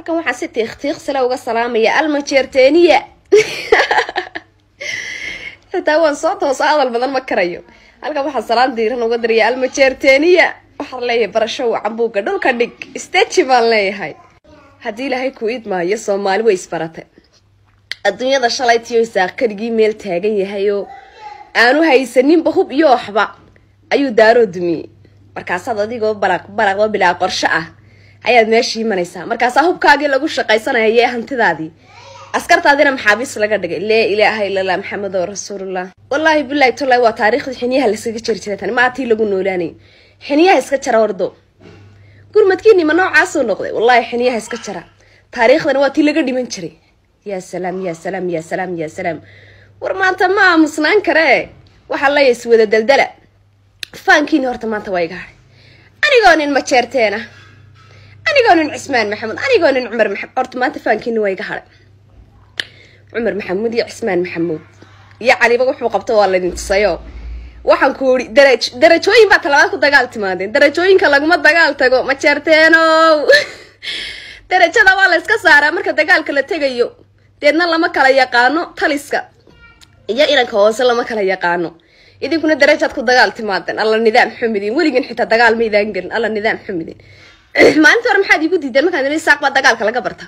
halkan waxaa si tiiqtiiqsale uga salaamaya almajeerteeniya xitaa waan soo tooso hadal badan ma karayo halkan waxaa salaan diiran uga diraya almajeerteeniya waxaan leeyahay barasho cambuugga dhulka dhig steji baan leeyahay haddii ilaahay ku idmaayo soomaali way isbaratay adduunyada shalay tiyo isaaqkarigii meel taagan yahayoo aanu haysaninba hub iyo waxba ayuu daaroo dumiyey markaasaad adigoo balaq balaqoo bilaa qorsho ah ayaad meesha imanaysaa markaasaa hubkaagii lagu shaqaysanaya yee hantidaadii askartaadina maxaabiis laga dhigay lee ilaaha ilala maxamedo rasuulullah wallaahi bilaahi tolai waa taariikhdii xiniyaha laskaga jari jiray tani maatii lagu noolaanay xiniyaha iska jara wardo gurmadkiinima noocaasoo noqday wallaahi xiniyaha iska jara taariikhdana waa tii laga dhiman jiray ya salaam ya salaam ya salaam ya salaam war maanta ma aamusnaan karee waxaa leeya iswada daldala faankiini horta maanta waa iga hadhay anigoo nin majeerteena anigoonan cismaan maxamuud anigoonan cumar maxamed horta maanta faankiina waa iga haray cumar maxamuud iyo cismaan maxamuud iyo caliba wuxuu qabto waa laydin tusayo waxaan ku uri daraj darajooyin baa talabaad ku dagaal timaadeen darajooyinka laguma dagaal tago ma jeerteenow darajada waa layska saaraa marka dagaalka la tegayo deedna lama kala yaqaano taliska iyo iranka hoose lama kala yaqaano idinkuna darajaad ku dagaal timaadeen alla nidaam xumidin weligin xitaa dagaal ma gelin alla nidaam xumidin maalinta hore maxaad iigu diideen markaan isaaq baa dagaalka laga barta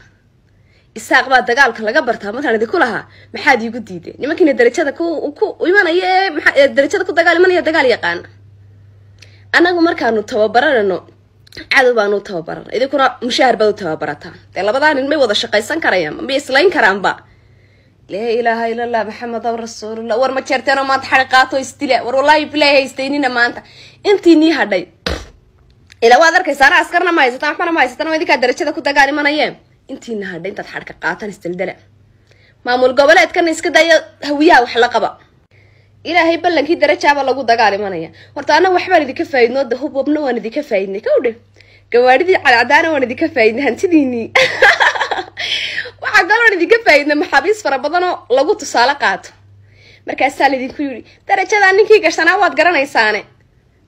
isaaq baa dagaalka laga bartaa markaan idinku lahaa maxaad igu diideen nimankiina darajada ku ku darajada ku dagaal imanaya dagaal yaqaan annagu markaanu tababaranayno cadow baanu tababaran idinkuna mushaahar baad u tababarataa dee labadaa nin may wada shaqaysan karayaan may islayn karaanba laa ilaaha ilaallah maxamedan rasuulullah war ma jeerteenoo maanta xari qaato isdila war walaahi bilaahi haystaynina maanta intii hadhay ilaa waad arkaysaana askarna ma haysataan waxbana ma haysataan oo darajada ku dagaalimanayeen intiina hadha intaad xadhka qaatan isdaldala maamul goboleedkana iska dayo hawiyaha wax la qaba ilaahay ballankii darajaaba lagu dagaalimanaya horta ana waxbaan idinka faaidnoo de hubhubna waan idinka faaidnay kawdhe gawaadhidii cadcadaana waan idinka faaidnay hantidiinii waxaa kaloon idinka faaidnay maxaabiis fara badanoo lagu tusaale qaato markaasaa laydinku yidhi darajadaa ninkii gashanaa waad garanaysaane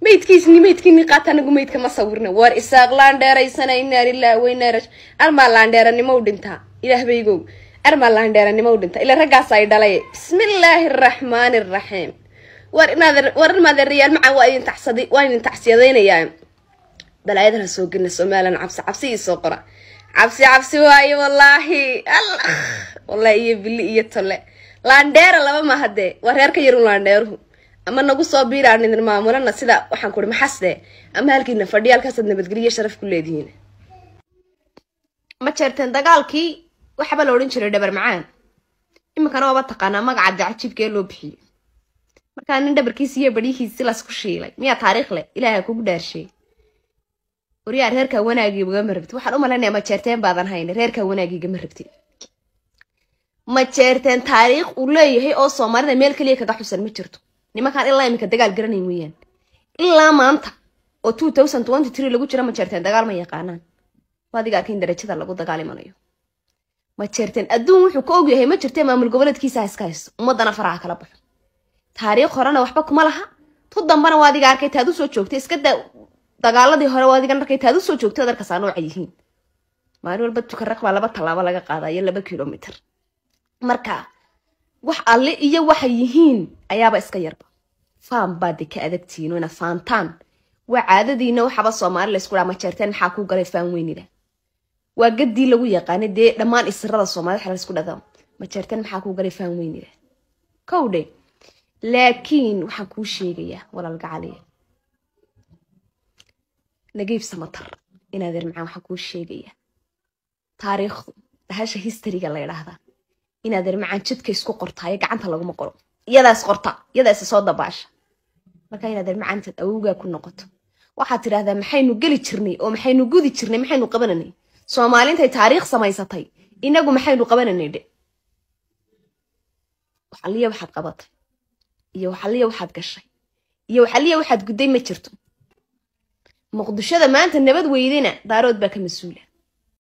maydkiisni maydkiini qaata anagu maydka ma sawirna war isaaq laandheeraysana inaarilah weynaaraj armaa laandheeranimo u dhintaa ilaahbaygow armaa laandheeranimo u dhintaa ila raggaas ay dhalay bismillaahi araxmaani araxiim war war armaadeerayaal macaan waa idin taxsaday waa idin taxsiyadaynayaa balaayadan ha soo gelina somalilan cabsi cabsi ii soo qora cabsi cabsi waayo wallaahi allah wallahi iyo billi iyo tolle laandheera laba ma haddee waa reer ka yarun laandheeruhu ama nagu soo biiraan idin maamulana sida waxaan kuri maxasde ama halkiina fadhiya halkaasaad nabadgeliya sharaf ku leedihiin ma jeerteen dagaalkii waxaba la odhan jiray dhabar macaan iminkana waaba taqaanaa magaca dacajibkee loo bixiyo markaa nin dhabarkiisi iyo badhihiisi lasku shiilay miyaa taariikh leh ilaaha kugu dhaarshay waryaar reerkaa wanaagiigama rabti waxaan u malaynayaa ma jeerteen baadan hayna reerkaa wanaagiigama rabti ma jeerteen taariikh uu leeyahay oo soomaalida meel keliya kaga xusan ma jirto nimankaan ilaa iminka dagaal garanayn weyaan ilaa maanta oo two thousand twenty three lagu jira ma jeerteen dagaal ma yaqaanaan waadiga arkayn darajada lagu dagaalimanayo ma jeerteen adduun wuxuu ka ogyahay ma jirtee maamul goboleedkiisa iska haysto ummadana faraha kala baxo taariikh horena waxba kuma laha tu dambana waadiga arkay taad usoo joogtay iska daa dagaaladii hore waadigan arkay taad usoo joogtay darkasaa nooca yihiin maalin walba tukaraq baa laba tallaabo laga qaadayo laba kilomitr marka wax alle iyo waxay yihiin ayaaba iska yarba faan baade ka adagtihiino inaad faantaan waa caadadiina waxaaba soomaali laysku dhaa majeerteen maxaa kuu galay faan weynida waa gaddii lagu yaqaanay dee dhammaan isirada soomaalida waxa laysku dhada majeerteen maxaa kuu galay faan weynida kowdhe laakiin waxaan kuu sheegayaa walaalgacaaliya nagiib samatar inaad er macaan waxaan kuu sheegayaa taariikhdu dhahasha histariga la ydhaahdaa inaad ermacaan jidka isku qortaayo gacanta laguma qoro iyadaas qorta iyadaas soo dabaasha marka inaad ermacaantaad awowgaa ku noqoto waxaad tidhaahdaa maxaynu geli jirnay oo maxaynu gudi jirnay maxaynu qabananay soomaalintay taariikh samaysatay inagu maxaynu qabananay dhe waxaliya waxaad qabatay iyo waxaliya waxaad gashay iyo waxaliya waxaad gudday ma jirto muqdishoda maanta nabad weydena daarood baa ka mas-uula